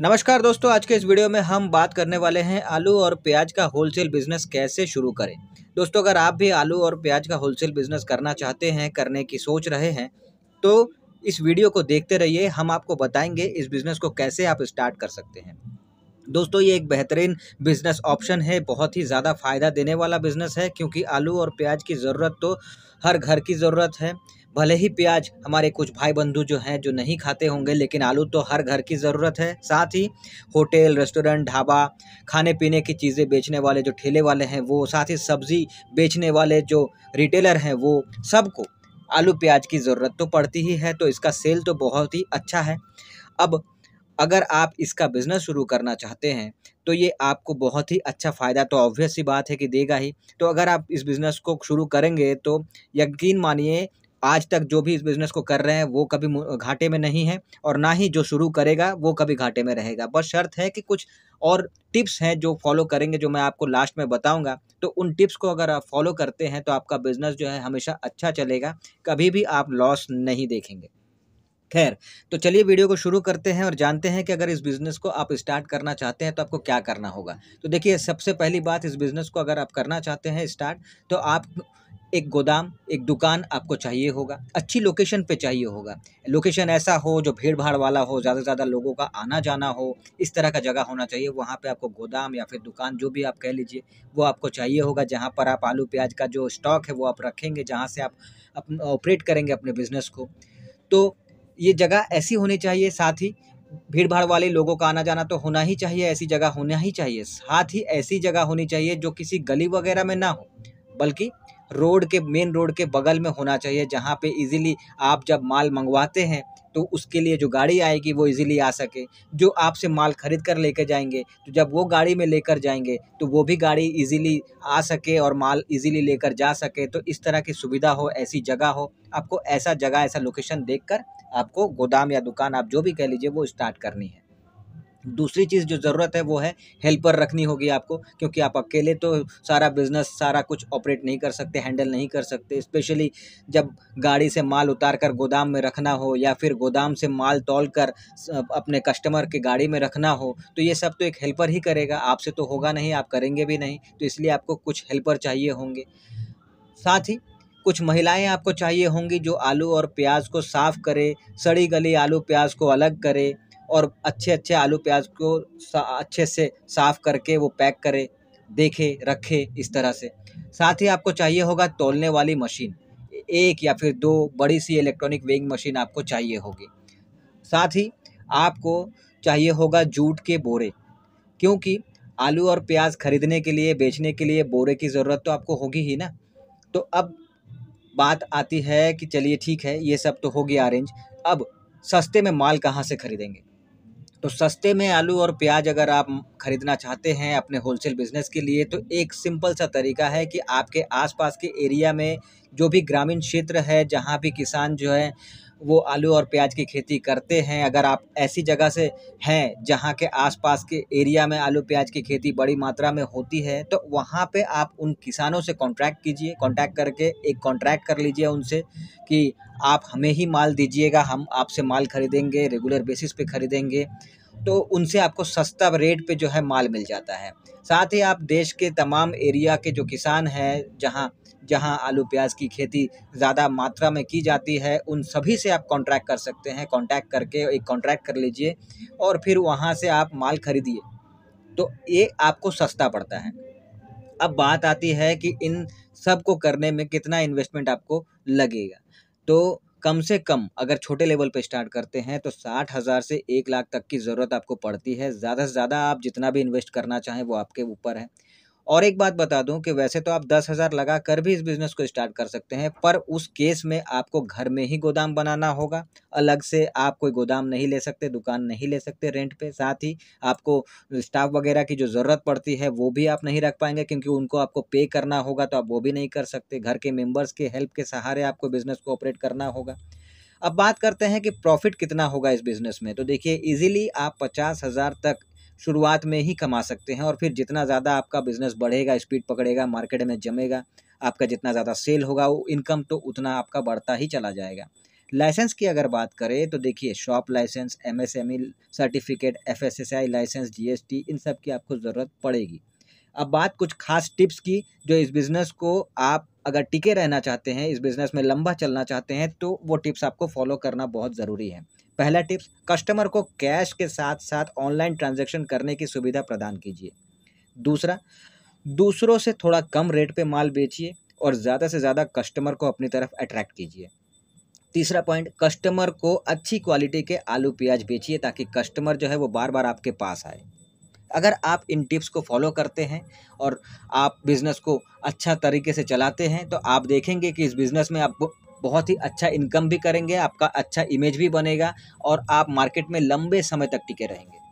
नमस्कार दोस्तों आज के इस वीडियो में हम बात करने वाले हैं आलू और प्याज का होलसेल बिजनेस कैसे शुरू करें दोस्तों अगर आप भी आलू और प्याज का होलसेल बिजनेस करना चाहते हैं करने की सोच रहे हैं तो इस वीडियो को देखते रहिए हम आपको बताएंगे इस बिज़नेस को कैसे आप स्टार्ट कर सकते हैं दोस्तों ये एक बेहतरीन बिज़नेस ऑप्शन है बहुत ही ज़्यादा फ़ायदा देने वाला बिज़नेस है क्योंकि आलू और प्याज की ज़रूरत तो हर घर की ज़रूरत है भले ही प्याज हमारे कुछ भाई बंधु जो हैं जो नहीं खाते होंगे लेकिन आलू तो हर घर की ज़रूरत है साथ ही होटल रेस्टोरेंट ढाबा खाने पीने की चीज़ें बेचने वाले जो ठेले वाले हैं वो साथ ही सब्ज़ी बेचने वाले जो रिटेलर हैं वो सबको आलू प्याज की ज़रूरत तो पड़ती ही है तो इसका सेल तो बहुत ही अच्छा है अब अगर आप इसका बिज़नेस शुरू करना चाहते हैं तो ये आपको बहुत ही अच्छा फ़ायदा तो ऑब्वियस सी बात है कि देगा ही तो अगर आप इस बिज़नेस को शुरू करेंगे तो यकीन मानिए आज तक जो भी इस बिज़नेस को कर रहे हैं वो कभी घाटे में नहीं है और ना ही जो शुरू करेगा वो कभी घाटे में रहेगा बस शर्त है कि कुछ और टिप्स हैं जो फॉलो करेंगे जो मैं आपको लास्ट में बताऊंगा तो उन टिप्स को अगर आप फॉलो करते हैं तो आपका बिज़नेस जो है हमेशा अच्छा चलेगा कभी भी आप लॉस नहीं देखेंगे खैर तो चलिए वीडियो को शुरू करते हैं और जानते हैं कि अगर इस बिज़नेस को आप स्टार्ट करना चाहते हैं तो आपको क्या करना होगा तो देखिए सबसे पहली बात इस बिज़नेस को अगर आप करना चाहते हैं स्टार्ट तो आप एक गोदाम एक दुकान आपको चाहिए होगा अच्छी लोकेशन पे चाहिए होगा लोकेशन ऐसा हो जो भीड़ भाड़ वाला हो ज़्यादा से ज़्यादा लोगों का आना जाना हो इस तरह का जगह होना चाहिए वहाँ पे आपको गोदाम या फिर दुकान जो भी आप कह लीजिए वो आपको चाहिए होगा जहाँ पर आप आलू प्याज का जो स्टॉक है वो आप रखेंगे जहाँ से आप ऑपरेट करेंगे अपने बिज़नेस को तो ये जगह ऐसी होनी चाहिए साथ ही भीड़ भाड़ वाले लोगों का आना जाना तो होना ही चाहिए ऐसी जगह होना ही चाहिए साथ ही ऐसी जगह होनी चाहिए जो किसी गली वगैरह में ना हो बल्कि रोड के मेन रोड के बगल में होना चाहिए जहाँ पे इजीली आप जब माल मंगवाते हैं तो उसके लिए जो गाड़ी आएगी वो इजीली आ सके जो आपसे माल खरीद कर ले कर जाएंगे तो जब वो गाड़ी में लेकर जाएंगे तो वो भी गाड़ी इजीली आ सके और माल इजीली लेकर जा सके तो इस तरह की सुविधा हो ऐसी जगह हो आपको ऐसा जगह ऐसा लोकेशन देखकर आपको गोदाम या दुकान आप जो भी कह लीजिए वो स्टार्ट करनी है दूसरी चीज़ जो ज़रूरत है वो है हेल्पर रखनी होगी आपको क्योंकि आप अकेले तो सारा बिजनेस सारा कुछ ऑपरेट नहीं कर सकते हैंडल नहीं कर सकते स्पेशली जब गाड़ी से माल उतार कर गोदाम में रखना हो या फिर गोदाम से माल तोल कर अपने कस्टमर के गाड़ी में रखना हो तो ये सब तो एक हेल्पर ही करेगा आपसे तो होगा नहीं आप करेंगे भी नहीं तो इसलिए आपको कुछ हेल्पर चाहिए होंगे साथ ही कुछ महिलाएं आपको चाहिए होंगी जो आलू और प्याज को साफ़ करे सड़ी गली आलू प्याज को अलग करे और अच्छे अच्छे आलू प्याज को अच्छे से साफ़ करके वो पैक करे देखे रखे इस तरह से साथ ही आपको चाहिए होगा तोलने वाली मशीन एक या फिर दो बड़ी सी इलेक्ट्रॉनिक वेइंग मशीन आपको चाहिए होगी साथ ही आपको चाहिए होगा जूट के बोरे क्योंकि आलू और प्याज खरीदने के लिए बेचने के लिए बोरे की ज़रूरत तो आपको होगी ही ना तो अब बात आती है कि चलिए ठीक है ये सब तो हो गया अरेंज अब सस्ते में माल कहाँ से खरीदेंगे तो सस्ते में आलू और प्याज अगर आप ख़रीदना चाहते हैं अपने होलसेल बिज़नेस के लिए तो एक सिंपल सा तरीका है कि आपके आसपास के एरिया में जो भी ग्रामीण क्षेत्र है जहाँ भी किसान जो है वो आलू और प्याज की खेती करते हैं अगर आप ऐसी जगह से हैं जहाँ के आसपास के एरिया में आलू प्याज की खेती बड़ी मात्रा में होती है तो वहाँ पे आप उन किसानों से कॉन्ट्रैक्ट कीजिए कॉन्टैक्ट करके एक कॉन्ट्रैक्ट कर लीजिए उनसे कि आप हमें ही माल दीजिएगा हम आपसे माल खरीदेंगे रेगुलर बेसिस पे खरीदेंगे तो उनसे आपको सस्ता रेट पे जो है माल मिल जाता है साथ ही आप देश के तमाम एरिया के जो किसान हैं जहाँ जहाँ आलू प्याज की खेती ज़्यादा मात्रा में की जाती है उन सभी से आप कॉन्ट्रैक्ट कर सकते हैं कॉन्ट्रैक्ट करके एक कॉन्ट्रैक्ट कर लीजिए और फिर वहाँ से आप माल खरीदिए तो ये आपको सस्ता पड़ता है अब बात आती है कि इन सब को करने में कितना इन्वेस्टमेंट आपको लगेगा तो कम से कम अगर छोटे लेवल पे स्टार्ट करते हैं तो साठ हज़ार से एक लाख तक की ज़रूरत आपको पड़ती है ज़्यादा से ज़्यादा आप जितना भी इन्वेस्ट करना चाहें वो आपके ऊपर है और एक बात बता दूं कि वैसे तो आप दस हज़ार लगा कर भी इस बिज़नेस को स्टार्ट कर सकते हैं पर उस केस में आपको घर में ही गोदाम बनाना होगा अलग से आप कोई गोदाम नहीं ले सकते दुकान नहीं ले सकते रेंट पे साथ ही आपको स्टाफ वगैरह की जो ज़रूरत पड़ती है वो भी आप नहीं रख पाएंगे क्योंकि उनको आपको पे करना होगा तो आप वो भी नहीं कर सकते घर के मेम्बर्स के हेल्प के सहारे आपको बिज़नेस को ऑपरेट करना होगा अब बात करते हैं कि प्रॉफिट कितना होगा इस बिज़नेस में तो देखिए इजीली आप पचास हज़ार तक शुरुआत में ही कमा सकते हैं और फिर जितना ज़्यादा आपका बिज़नेस बढ़ेगा स्पीड पकड़ेगा मार्केट में जमेगा आपका जितना ज़्यादा सेल होगा वो इनकम तो उतना आपका बढ़ता ही चला जाएगा लाइसेंस की अगर बात करें तो देखिए shop licence M certificate F licence G इन सब की आपको ज़रूरत पड़ेगी अब बात कुछ खास टिप्स की जो इस बिज़नेस को आप अगर टिके रहना चाहते हैं इस बिज़नेस में लंबा चलना चाहते हैं तो वो टिप्स आपको फॉलो करना बहुत ज़रूरी है पहला टिप्स कस्टमर को कैश के साथ साथ ऑनलाइन ट्रांजैक्शन करने की सुविधा प्रदान कीजिए दूसरा दूसरों से थोड़ा कम रेट पे माल बेचिए और ज़्यादा से ज़्यादा कस्टमर को अपनी तरफ अट्रैक्ट कीजिए तीसरा पॉइंट कस्टमर को अच्छी क्वालिटी के आलू प्याज बेचिए ताकि कस्टमर जो है वो बार बार आपके पास आए अगर आप इन टिप्स को फॉलो करते हैं और आप बिज़नेस को अच्छा तरीके से चलाते हैं तो आप देखेंगे कि इस बिज़नेस में आप बहुत ही अच्छा इनकम भी करेंगे आपका अच्छा इमेज भी बनेगा और आप मार्केट में लंबे समय तक टिके रहेंगे